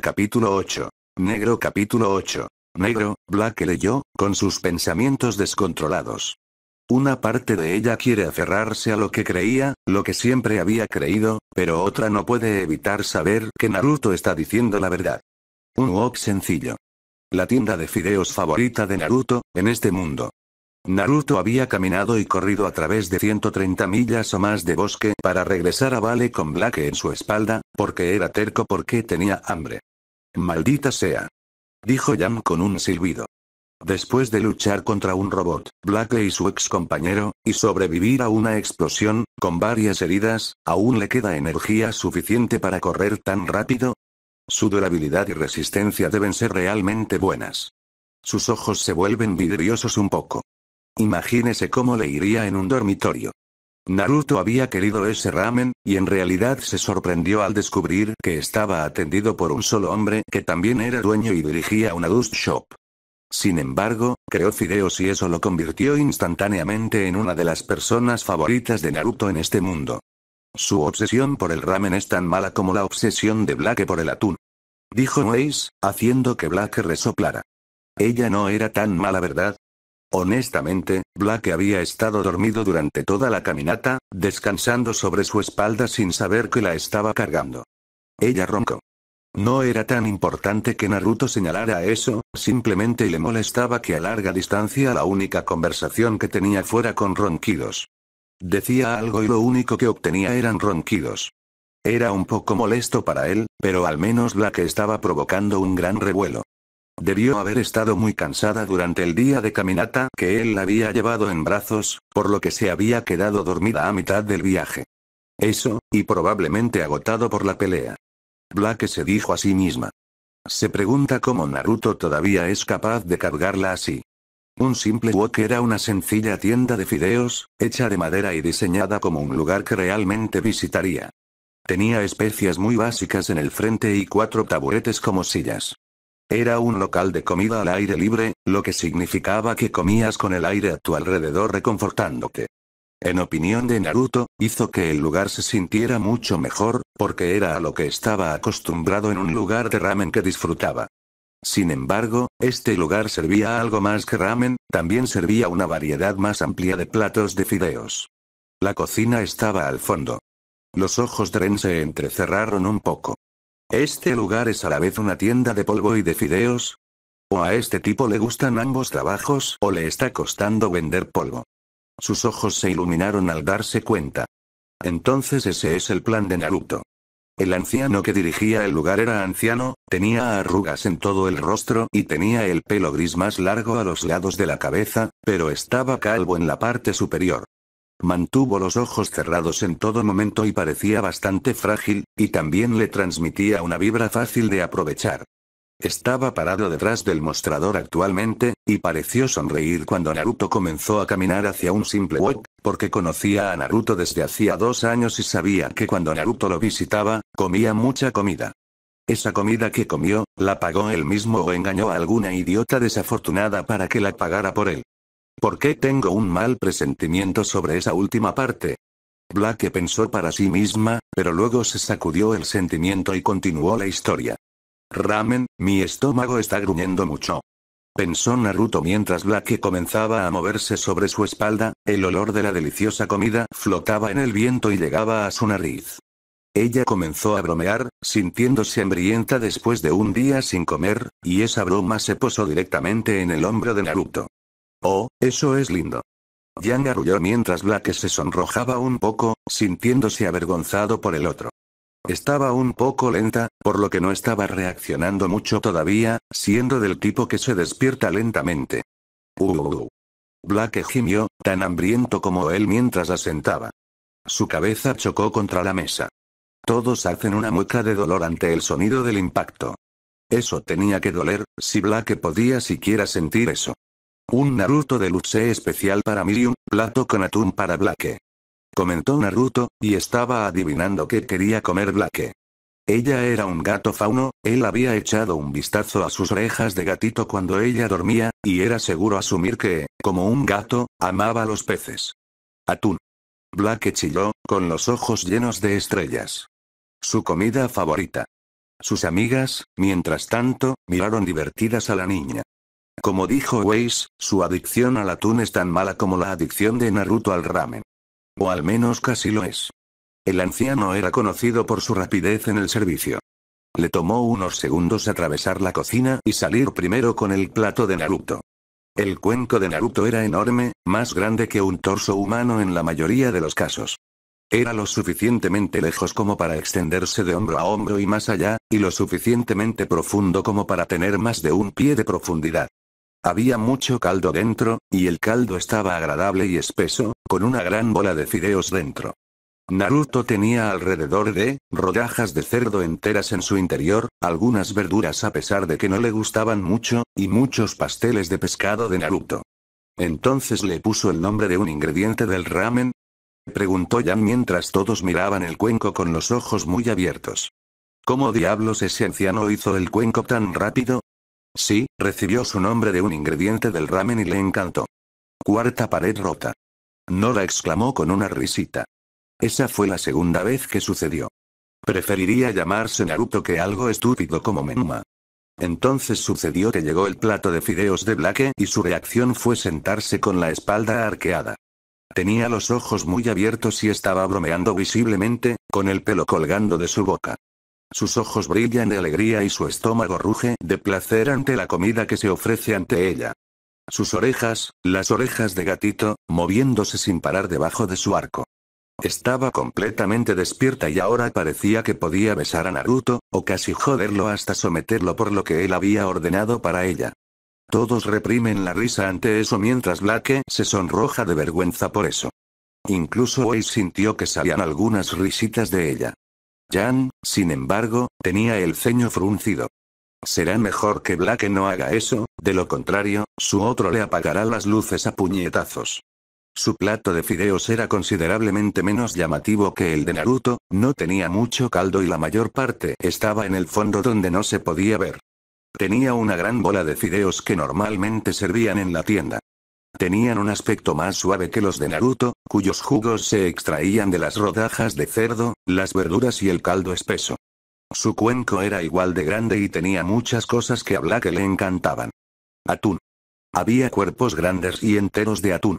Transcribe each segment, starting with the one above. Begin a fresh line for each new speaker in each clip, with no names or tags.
capítulo 8. Negro capítulo 8. Negro, Black leyó, con sus pensamientos descontrolados. Una parte de ella quiere aferrarse a lo que creía, lo que siempre había creído, pero otra no puede evitar saber que Naruto está diciendo la verdad. Un wok sencillo. La tienda de fideos favorita de Naruto, en este mundo. Naruto había caminado y corrido a través de 130 millas o más de bosque para regresar a Vale con Black en su espalda, porque era terco porque tenía hambre. Maldita sea. Dijo Yam con un silbido. Después de luchar contra un robot, Black y su ex compañero, y sobrevivir a una explosión, con varias heridas, ¿aún le queda energía suficiente para correr tan rápido? Su durabilidad y resistencia deben ser realmente buenas. Sus ojos se vuelven vidriosos un poco. Imagínese cómo le iría en un dormitorio. Naruto había querido ese ramen, y en realidad se sorprendió al descubrir que estaba atendido por un solo hombre que también era dueño y dirigía una dust shop. Sin embargo, creó fideos y eso lo convirtió instantáneamente en una de las personas favoritas de Naruto en este mundo. Su obsesión por el ramen es tan mala como la obsesión de Black por el atún. Dijo Weiss, haciendo que Black resoplara. Ella no era tan mala, ¿verdad? Honestamente, Black había estado dormido durante toda la caminata, descansando sobre su espalda sin saber que la estaba cargando. Ella roncó. No era tan importante que Naruto señalara eso, simplemente le molestaba que a larga distancia la única conversación que tenía fuera con ronquidos. Decía algo y lo único que obtenía eran ronquidos. Era un poco molesto para él, pero al menos Black estaba provocando un gran revuelo. Debió haber estado muy cansada durante el día de caminata que él la había llevado en brazos, por lo que se había quedado dormida a mitad del viaje. Eso, y probablemente agotado por la pelea. Black se dijo a sí misma. Se pregunta cómo Naruto todavía es capaz de cargarla así. Un simple wok era una sencilla tienda de fideos, hecha de madera y diseñada como un lugar que realmente visitaría. Tenía especias muy básicas en el frente y cuatro taburetes como sillas. Era un local de comida al aire libre, lo que significaba que comías con el aire a tu alrededor reconfortándote. En opinión de Naruto, hizo que el lugar se sintiera mucho mejor, porque era a lo que estaba acostumbrado en un lugar de ramen que disfrutaba. Sin embargo, este lugar servía algo más que ramen, también servía una variedad más amplia de platos de fideos. La cocina estaba al fondo. Los ojos de Ren se entrecerraron un poco. Este lugar es a la vez una tienda de polvo y de fideos. O a este tipo le gustan ambos trabajos o le está costando vender polvo. Sus ojos se iluminaron al darse cuenta. Entonces ese es el plan de Naruto. El anciano que dirigía el lugar era anciano, tenía arrugas en todo el rostro y tenía el pelo gris más largo a los lados de la cabeza, pero estaba calvo en la parte superior. Mantuvo los ojos cerrados en todo momento y parecía bastante frágil, y también le transmitía una vibra fácil de aprovechar. Estaba parado detrás del mostrador actualmente, y pareció sonreír cuando Naruto comenzó a caminar hacia un simple web, porque conocía a Naruto desde hacía dos años y sabía que cuando Naruto lo visitaba, comía mucha comida. Esa comida que comió, la pagó él mismo o engañó a alguna idiota desafortunada para que la pagara por él. ¿Por qué tengo un mal presentimiento sobre esa última parte? Black pensó para sí misma, pero luego se sacudió el sentimiento y continuó la historia. Ramen, mi estómago está gruñendo mucho. Pensó Naruto mientras Black comenzaba a moverse sobre su espalda, el olor de la deliciosa comida flotaba en el viento y llegaba a su nariz. Ella comenzó a bromear, sintiéndose hambrienta después de un día sin comer, y esa broma se posó directamente en el hombro de Naruto. Oh, eso es lindo. Yang arrulló mientras Black se sonrojaba un poco, sintiéndose avergonzado por el otro. Estaba un poco lenta, por lo que no estaba reaccionando mucho todavía, siendo del tipo que se despierta lentamente. Uh. uh, uh. Black gimió, tan hambriento como él mientras asentaba. Su cabeza chocó contra la mesa. Todos hacen una mueca de dolor ante el sonido del impacto. Eso tenía que doler, si Black podía siquiera sentir eso. Un Naruto de luce especial para Miriam, plato con atún para Blake. Comentó Naruto, y estaba adivinando que quería comer Blake. Ella era un gato fauno, él había echado un vistazo a sus orejas de gatito cuando ella dormía, y era seguro asumir que, como un gato, amaba los peces. Atún. Blake chilló, con los ojos llenos de estrellas. Su comida favorita. Sus amigas, mientras tanto, miraron divertidas a la niña. Como dijo Weiss, su adicción al atún es tan mala como la adicción de Naruto al ramen. O al menos casi lo es. El anciano era conocido por su rapidez en el servicio. Le tomó unos segundos atravesar la cocina y salir primero con el plato de Naruto. El cuenco de Naruto era enorme, más grande que un torso humano en la mayoría de los casos. Era lo suficientemente lejos como para extenderse de hombro a hombro y más allá, y lo suficientemente profundo como para tener más de un pie de profundidad. Había mucho caldo dentro, y el caldo estaba agradable y espeso, con una gran bola de fideos dentro. Naruto tenía alrededor de rodajas de cerdo enteras en su interior, algunas verduras a pesar de que no le gustaban mucho, y muchos pasteles de pescado de Naruto. Entonces le puso el nombre de un ingrediente del ramen. Preguntó Yan mientras todos miraban el cuenco con los ojos muy abiertos. ¿Cómo diablos ese anciano hizo el cuenco tan rápido? Sí, recibió su nombre de un ingrediente del ramen y le encantó. Cuarta pared rota. Nora exclamó con una risita. Esa fue la segunda vez que sucedió. Preferiría llamarse Naruto que algo estúpido como Menma. Entonces sucedió que llegó el plato de fideos de Blake y su reacción fue sentarse con la espalda arqueada. Tenía los ojos muy abiertos y estaba bromeando visiblemente, con el pelo colgando de su boca. Sus ojos brillan de alegría y su estómago ruge de placer ante la comida que se ofrece ante ella. Sus orejas, las orejas de gatito, moviéndose sin parar debajo de su arco. Estaba completamente despierta y ahora parecía que podía besar a Naruto, o casi joderlo hasta someterlo por lo que él había ordenado para ella. Todos reprimen la risa ante eso mientras Blake se sonroja de vergüenza por eso. Incluso hoy sintió que salían algunas risitas de ella. Jan, sin embargo, tenía el ceño fruncido. Será mejor que Black no haga eso, de lo contrario, su otro le apagará las luces a puñetazos. Su plato de fideos era considerablemente menos llamativo que el de Naruto, no tenía mucho caldo y la mayor parte estaba en el fondo donde no se podía ver. Tenía una gran bola de fideos que normalmente servían en la tienda. Tenían un aspecto más suave que los de Naruto, cuyos jugos se extraían de las rodajas de cerdo, las verduras y el caldo espeso. Su cuenco era igual de grande y tenía muchas cosas que a Black le encantaban. Atún. Había cuerpos grandes y enteros de atún.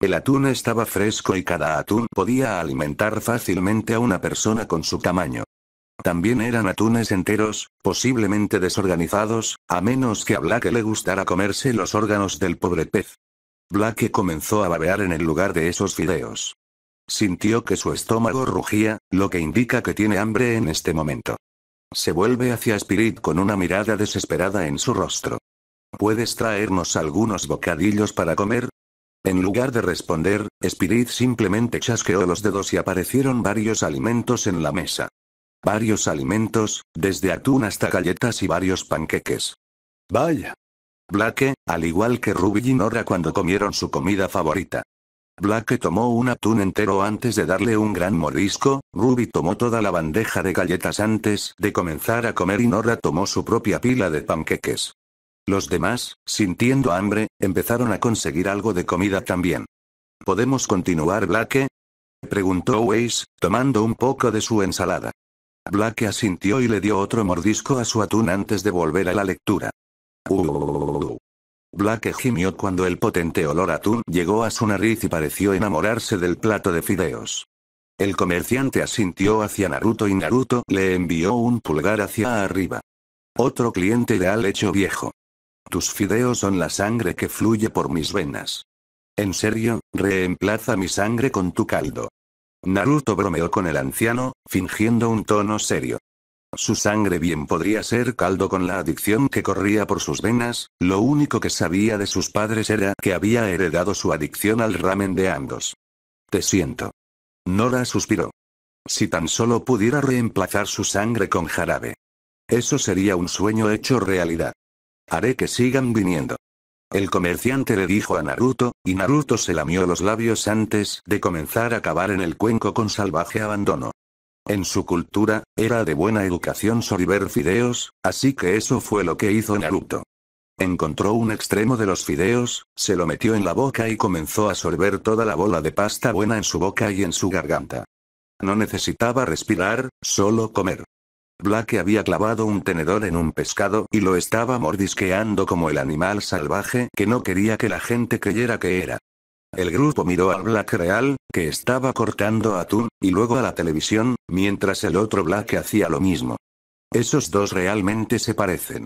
El atún estaba fresco y cada atún podía alimentar fácilmente a una persona con su tamaño. También eran atunes enteros, posiblemente desorganizados, a menos que a Black le gustara comerse los órganos del pobre pez. Blake comenzó a babear en el lugar de esos fideos. Sintió que su estómago rugía, lo que indica que tiene hambre en este momento. Se vuelve hacia Spirit con una mirada desesperada en su rostro. ¿Puedes traernos algunos bocadillos para comer? En lugar de responder, Spirit simplemente chasqueó los dedos y aparecieron varios alimentos en la mesa. Varios alimentos, desde atún hasta galletas y varios panqueques. Vaya, Blake, al igual que Ruby y Nora cuando comieron su comida favorita. Blake tomó un atún entero antes de darle un gran mordisco, Ruby tomó toda la bandeja de galletas antes de comenzar a comer y Nora tomó su propia pila de panqueques. Los demás, sintiendo hambre, empezaron a conseguir algo de comida también. ¿Podemos continuar Blake? preguntó Weiss, tomando un poco de su ensalada. Blake asintió y le dio otro mordisco a su atún antes de volver a la lectura. Black gimió cuando el potente olor a atún llegó a su nariz y pareció enamorarse del plato de fideos. El comerciante asintió hacia Naruto y Naruto le envió un pulgar hacia arriba. Otro cliente de al hecho viejo. Tus fideos son la sangre que fluye por mis venas. En serio, reemplaza mi sangre con tu caldo. Naruto bromeó con el anciano, fingiendo un tono serio. Su sangre bien podría ser caldo con la adicción que corría por sus venas, lo único que sabía de sus padres era que había heredado su adicción al ramen de ambos. Te siento. Nora suspiró. Si tan solo pudiera reemplazar su sangre con jarabe. Eso sería un sueño hecho realidad. Haré que sigan viniendo. El comerciante le dijo a Naruto, y Naruto se lamió los labios antes de comenzar a cavar en el cuenco con salvaje abandono. En su cultura, era de buena educación sorber fideos, así que eso fue lo que hizo Naruto. Encontró un extremo de los fideos, se lo metió en la boca y comenzó a sorber toda la bola de pasta buena en su boca y en su garganta. No necesitaba respirar, solo comer. Black había clavado un tenedor en un pescado y lo estaba mordisqueando como el animal salvaje que no quería que la gente creyera que era. El grupo miró al Black Real, que estaba cortando atún, y luego a la televisión, mientras el otro Black hacía lo mismo. Esos dos realmente se parecen.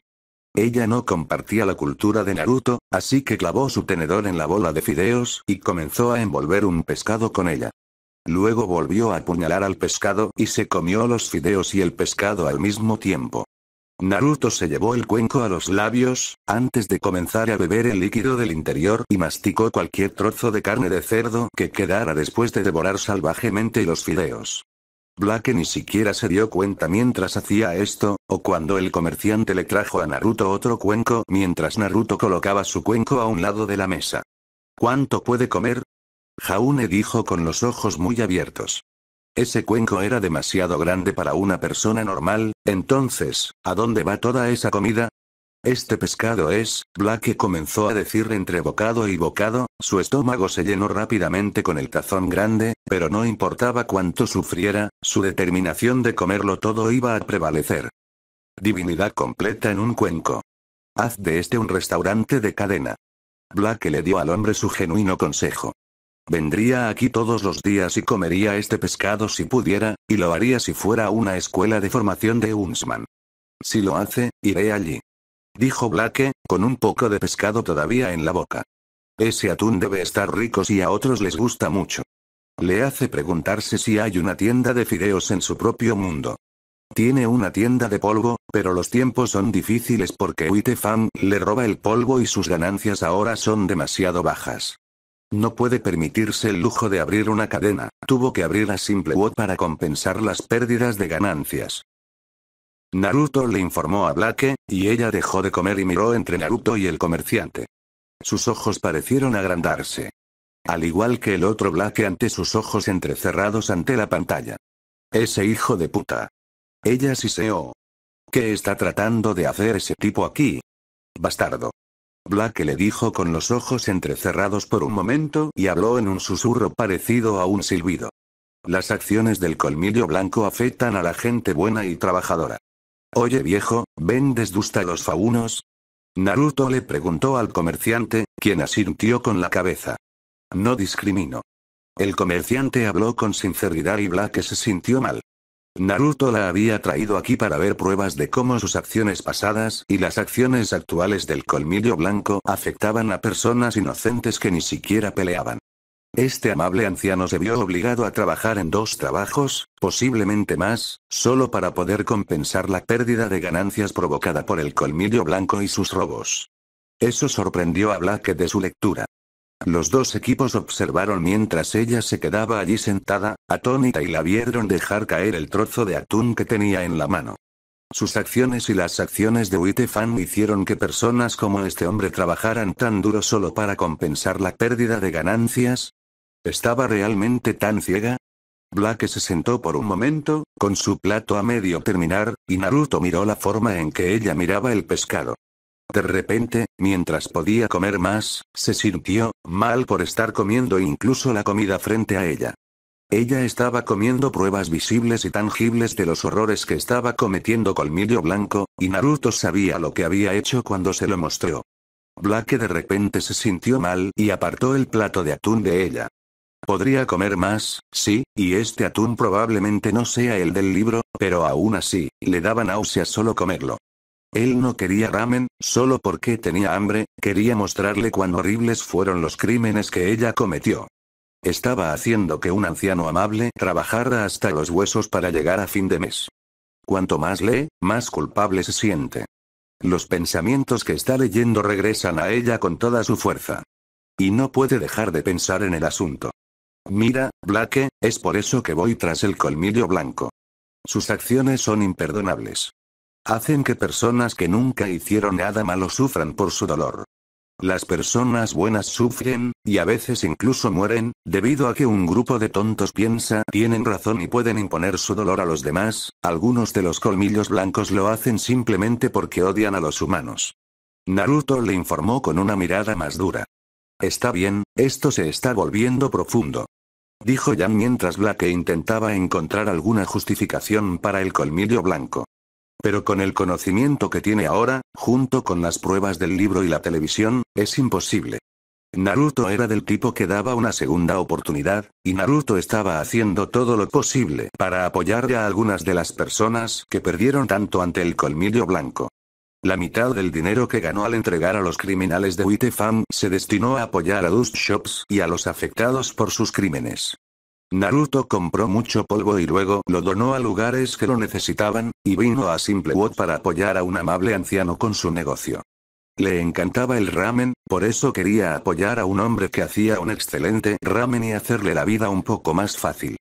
Ella no compartía la cultura de Naruto, así que clavó su tenedor en la bola de fideos y comenzó a envolver un pescado con ella. Luego volvió a apuñalar al pescado y se comió los fideos y el pescado al mismo tiempo. Naruto se llevó el cuenco a los labios, antes de comenzar a beber el líquido del interior y masticó cualquier trozo de carne de cerdo que quedara después de devorar salvajemente los fideos. Black ni siquiera se dio cuenta mientras hacía esto, o cuando el comerciante le trajo a Naruto otro cuenco mientras Naruto colocaba su cuenco a un lado de la mesa. ¿Cuánto puede comer? Jaune dijo con los ojos muy abiertos. Ese cuenco era demasiado grande para una persona normal, entonces, ¿a dónde va toda esa comida? Este pescado es, Blackie comenzó a decir entre bocado y bocado, su estómago se llenó rápidamente con el tazón grande, pero no importaba cuánto sufriera, su determinación de comerlo todo iba a prevalecer. Divinidad completa en un cuenco. Haz de este un restaurante de cadena. Blackie le dio al hombre su genuino consejo. Vendría aquí todos los días y comería este pescado si pudiera, y lo haría si fuera una escuela de formación de Unsman. Si lo hace, iré allí. Dijo Blake, con un poco de pescado todavía en la boca. Ese atún debe estar rico si a otros les gusta mucho. Le hace preguntarse si hay una tienda de fideos en su propio mundo. Tiene una tienda de polvo, pero los tiempos son difíciles porque Uitefam le roba el polvo y sus ganancias ahora son demasiado bajas. No puede permitirse el lujo de abrir una cadena, tuvo que abrir a WOT para compensar las pérdidas de ganancias. Naruto le informó a Blake, y ella dejó de comer y miró entre Naruto y el comerciante. Sus ojos parecieron agrandarse. Al igual que el otro Blake ante sus ojos entrecerrados ante la pantalla. Ese hijo de puta. Ella siseó. ¿Qué está tratando de hacer ese tipo aquí? Bastardo. Black le dijo con los ojos entrecerrados por un momento y habló en un susurro parecido a un silbido. Las acciones del colmillo blanco afectan a la gente buena y trabajadora. Oye viejo, ¿ven desdusta los faunos? Naruto le preguntó al comerciante, quien asintió con la cabeza. No discrimino. El comerciante habló con sinceridad y Black se sintió mal. Naruto la había traído aquí para ver pruebas de cómo sus acciones pasadas y las acciones actuales del colmillo blanco afectaban a personas inocentes que ni siquiera peleaban. Este amable anciano se vio obligado a trabajar en dos trabajos, posiblemente más, solo para poder compensar la pérdida de ganancias provocada por el colmillo blanco y sus robos. Eso sorprendió a Black de su lectura. Los dos equipos observaron mientras ella se quedaba allí sentada, atónita y la vieron dejar caer el trozo de atún que tenía en la mano. Sus acciones y las acciones de Wittefan hicieron que personas como este hombre trabajaran tan duro solo para compensar la pérdida de ganancias. ¿Estaba realmente tan ciega? Black se sentó por un momento, con su plato a medio terminar, y Naruto miró la forma en que ella miraba el pescado. De repente, mientras podía comer más, se sintió mal por estar comiendo incluso la comida frente a ella. Ella estaba comiendo pruebas visibles y tangibles de los horrores que estaba cometiendo Colmillo Blanco, y Naruto sabía lo que había hecho cuando se lo mostró. Black de repente se sintió mal y apartó el plato de atún de ella. Podría comer más, sí, y este atún probablemente no sea el del libro, pero aún así, le daba náuseas solo comerlo. Él no quería ramen, solo porque tenía hambre, quería mostrarle cuán horribles fueron los crímenes que ella cometió. Estaba haciendo que un anciano amable trabajara hasta los huesos para llegar a fin de mes. Cuanto más lee, más culpable se siente. Los pensamientos que está leyendo regresan a ella con toda su fuerza. Y no puede dejar de pensar en el asunto. Mira, Blake, es por eso que voy tras el colmillo blanco. Sus acciones son imperdonables. Hacen que personas que nunca hicieron nada malo sufran por su dolor. Las personas buenas sufren, y a veces incluso mueren, debido a que un grupo de tontos piensa tienen razón y pueden imponer su dolor a los demás, algunos de los colmillos blancos lo hacen simplemente porque odian a los humanos. Naruto le informó con una mirada más dura. Está bien, esto se está volviendo profundo. Dijo Jan mientras Black intentaba encontrar alguna justificación para el colmillo blanco. Pero con el conocimiento que tiene ahora, junto con las pruebas del libro y la televisión, es imposible. Naruto era del tipo que daba una segunda oportunidad, y Naruto estaba haciendo todo lo posible para apoyar a algunas de las personas que perdieron tanto ante el colmillo blanco. La mitad del dinero que ganó al entregar a los criminales de Witefam se destinó a apoyar a Dust Shops y a los afectados por sus crímenes. Naruto compró mucho polvo y luego lo donó a lugares que lo necesitaban, y vino a Simplewood para apoyar a un amable anciano con su negocio. Le encantaba el ramen, por eso quería apoyar a un hombre que hacía un excelente ramen y hacerle la vida un poco más fácil.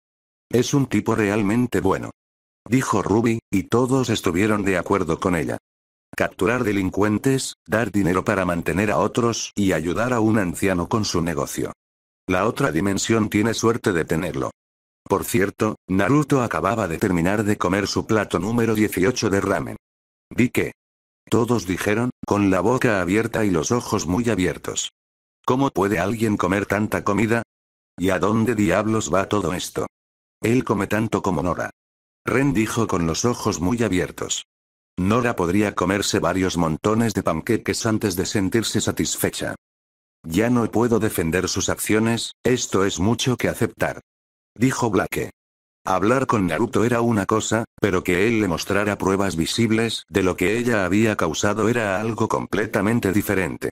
Es un tipo realmente bueno. Dijo Ruby, y todos estuvieron de acuerdo con ella. Capturar delincuentes, dar dinero para mantener a otros y ayudar a un anciano con su negocio. La otra dimensión tiene suerte de tenerlo. Por cierto, Naruto acababa de terminar de comer su plato número 18 de ramen. Vi que. Todos dijeron, con la boca abierta y los ojos muy abiertos. ¿Cómo puede alguien comer tanta comida? ¿Y a dónde diablos va todo esto? Él come tanto como Nora. Ren dijo con los ojos muy abiertos. Nora podría comerse varios montones de panqueques antes de sentirse satisfecha. Ya no puedo defender sus acciones, esto es mucho que aceptar. Dijo Blake. Hablar con Naruto era una cosa, pero que él le mostrara pruebas visibles de lo que ella había causado era algo completamente diferente.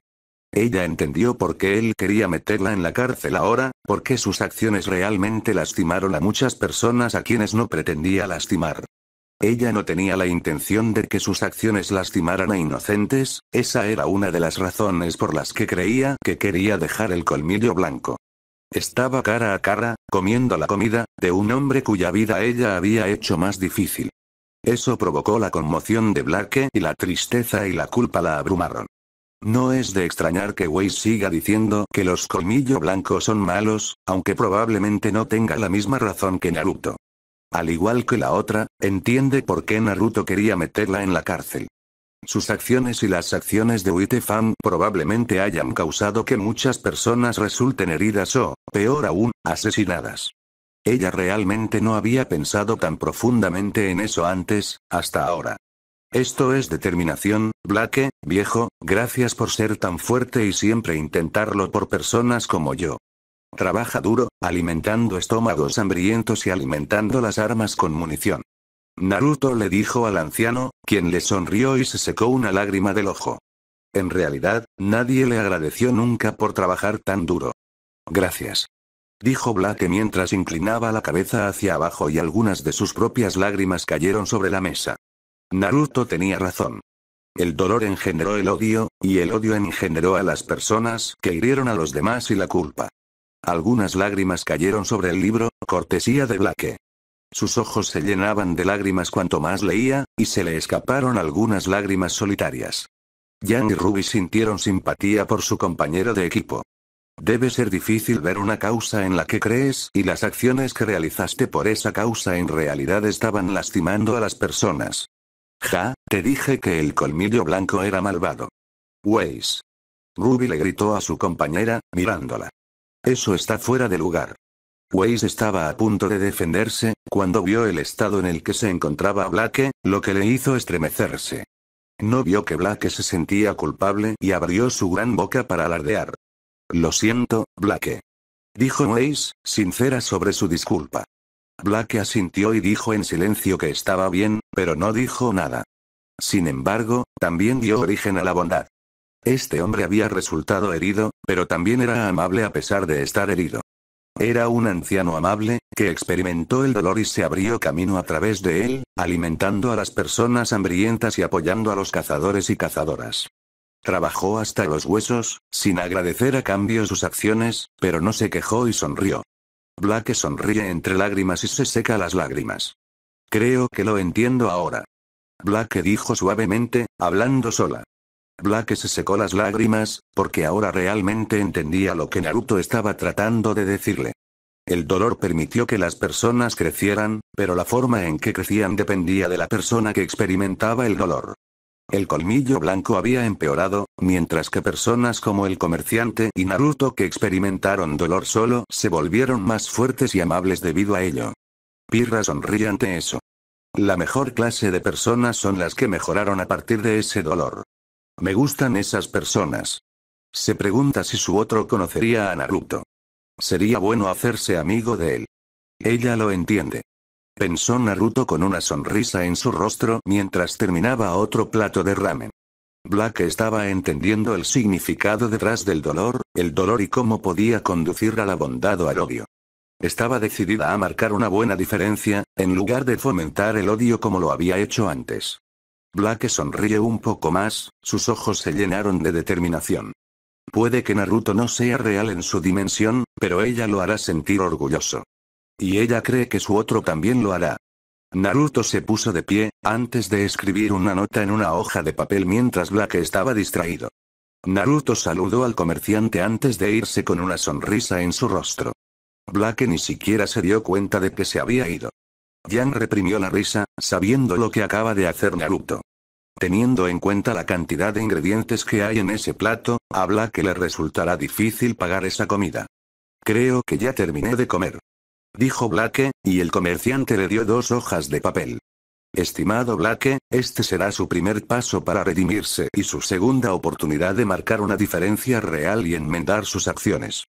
Ella entendió por qué él quería meterla en la cárcel ahora, porque sus acciones realmente lastimaron a muchas personas a quienes no pretendía lastimar. Ella no tenía la intención de que sus acciones lastimaran a inocentes, esa era una de las razones por las que creía que quería dejar el colmillo blanco. Estaba cara a cara, comiendo la comida, de un hombre cuya vida ella había hecho más difícil. Eso provocó la conmoción de Blake y la tristeza y la culpa la abrumaron. No es de extrañar que Wei siga diciendo que los colmillos blancos son malos, aunque probablemente no tenga la misma razón que Naruto. Al igual que la otra, entiende por qué Naruto quería meterla en la cárcel. Sus acciones y las acciones de Uitefam probablemente hayan causado que muchas personas resulten heridas o, peor aún, asesinadas. Ella realmente no había pensado tan profundamente en eso antes, hasta ahora. Esto es determinación, Blake, viejo, gracias por ser tan fuerte y siempre intentarlo por personas como yo. Trabaja duro, alimentando estómagos hambrientos y alimentando las armas con munición. Naruto le dijo al anciano, quien le sonrió y se secó una lágrima del ojo. En realidad, nadie le agradeció nunca por trabajar tan duro. Gracias. Dijo Blake mientras inclinaba la cabeza hacia abajo y algunas de sus propias lágrimas cayeron sobre la mesa. Naruto tenía razón. El dolor engendró el odio, y el odio engendró a las personas que hirieron a los demás y la culpa. Algunas lágrimas cayeron sobre el libro, cortesía de Blake. Sus ojos se llenaban de lágrimas cuanto más leía, y se le escaparon algunas lágrimas solitarias. Jan y Ruby sintieron simpatía por su compañero de equipo. Debe ser difícil ver una causa en la que crees y las acciones que realizaste por esa causa en realidad estaban lastimando a las personas. Ja, te dije que el colmillo blanco era malvado. Weiss. Ruby le gritó a su compañera, mirándola. Eso está fuera de lugar. Weiss estaba a punto de defenderse, cuando vio el estado en el que se encontraba Blake, lo que le hizo estremecerse. No vio que Blake se sentía culpable y abrió su gran boca para alardear. Lo siento, Blake. Dijo Weiss, sincera sobre su disculpa. Blake asintió y dijo en silencio que estaba bien, pero no dijo nada. Sin embargo, también dio origen a la bondad. Este hombre había resultado herido, pero también era amable a pesar de estar herido. Era un anciano amable, que experimentó el dolor y se abrió camino a través de él, alimentando a las personas hambrientas y apoyando a los cazadores y cazadoras. Trabajó hasta los huesos, sin agradecer a cambio sus acciones, pero no se quejó y sonrió. Blake sonríe entre lágrimas y se seca las lágrimas. Creo que lo entiendo ahora. Blake dijo suavemente, hablando sola. Black se secó las lágrimas, porque ahora realmente entendía lo que Naruto estaba tratando de decirle. El dolor permitió que las personas crecieran, pero la forma en que crecían dependía de la persona que experimentaba el dolor. El colmillo blanco había empeorado, mientras que personas como el comerciante y Naruto que experimentaron dolor solo se volvieron más fuertes y amables debido a ello. Pirra sonríe ante eso. La mejor clase de personas son las que mejoraron a partir de ese dolor. Me gustan esas personas. Se pregunta si su otro conocería a Naruto. Sería bueno hacerse amigo de él. Ella lo entiende. Pensó Naruto con una sonrisa en su rostro mientras terminaba otro plato de ramen. Black estaba entendiendo el significado detrás del dolor, el dolor y cómo podía conducir a la bondad o al odio. Estaba decidida a marcar una buena diferencia, en lugar de fomentar el odio como lo había hecho antes. Black sonríe un poco más, sus ojos se llenaron de determinación. Puede que Naruto no sea real en su dimensión, pero ella lo hará sentir orgulloso. Y ella cree que su otro también lo hará. Naruto se puso de pie, antes de escribir una nota en una hoja de papel mientras Black estaba distraído. Naruto saludó al comerciante antes de irse con una sonrisa en su rostro. Black ni siquiera se dio cuenta de que se había ido. Jan reprimió la risa, sabiendo lo que acaba de hacer Naruto. Teniendo en cuenta la cantidad de ingredientes que hay en ese plato, habla que le resultará difícil pagar esa comida. Creo que ya terminé de comer. Dijo Black, y el comerciante le dio dos hojas de papel. Estimado Black, este será su primer paso para redimirse y su segunda oportunidad de marcar una diferencia real y enmendar sus acciones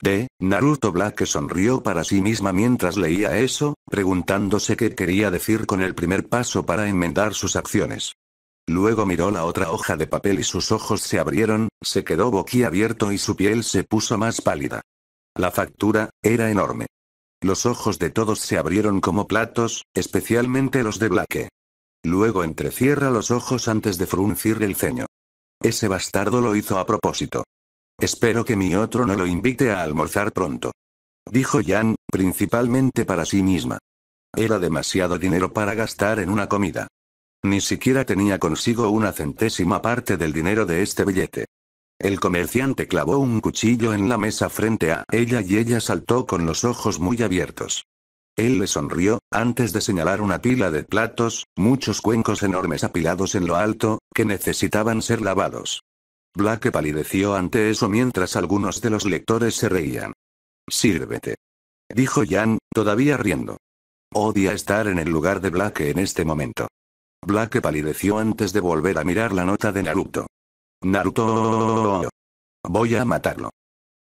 de Naruto Black sonrió para sí misma mientras leía eso, preguntándose qué quería decir con el primer paso para enmendar sus acciones. Luego miró la otra hoja de papel y sus ojos se abrieron, se quedó boquiabierto y su piel se puso más pálida. La factura, era enorme. Los ojos de todos se abrieron como platos, especialmente los de Black. Luego entrecierra los ojos antes de fruncir el ceño. Ese bastardo lo hizo a propósito. Espero que mi otro no lo invite a almorzar pronto. Dijo Jan, principalmente para sí misma. Era demasiado dinero para gastar en una comida. Ni siquiera tenía consigo una centésima parte del dinero de este billete. El comerciante clavó un cuchillo en la mesa frente a ella y ella saltó con los ojos muy abiertos. Él le sonrió, antes de señalar una pila de platos, muchos cuencos enormes apilados en lo alto, que necesitaban ser lavados. Black palideció ante eso mientras algunos de los lectores se reían. Sírvete. Dijo Jan, todavía riendo. Odia estar en el lugar de Black en este momento. Black palideció antes de volver a mirar la nota de Naruto. Naruto. Voy a matarlo.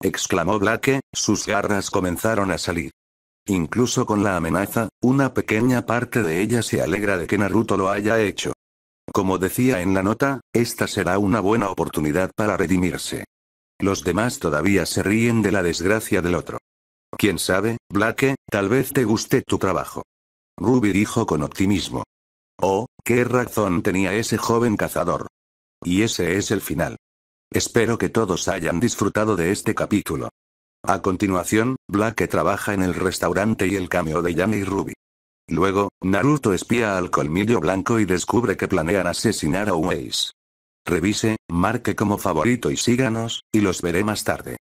Exclamó Black, sus garras comenzaron a salir. Incluso con la amenaza, una pequeña parte de ella se alegra de que Naruto lo haya hecho. Como decía en la nota, esta será una buena oportunidad para redimirse. Los demás todavía se ríen de la desgracia del otro. Quién sabe, Blake, tal vez te guste tu trabajo. Ruby dijo con optimismo. Oh, qué razón tenía ese joven cazador. Y ese es el final. Espero que todos hayan disfrutado de este capítulo. A continuación, Blake trabaja en el restaurante y el cameo de Jan y Ruby. Luego, Naruto espía al colmillo blanco y descubre que planean asesinar a Waze. Revise, marque como favorito y síganos, y los veré más tarde.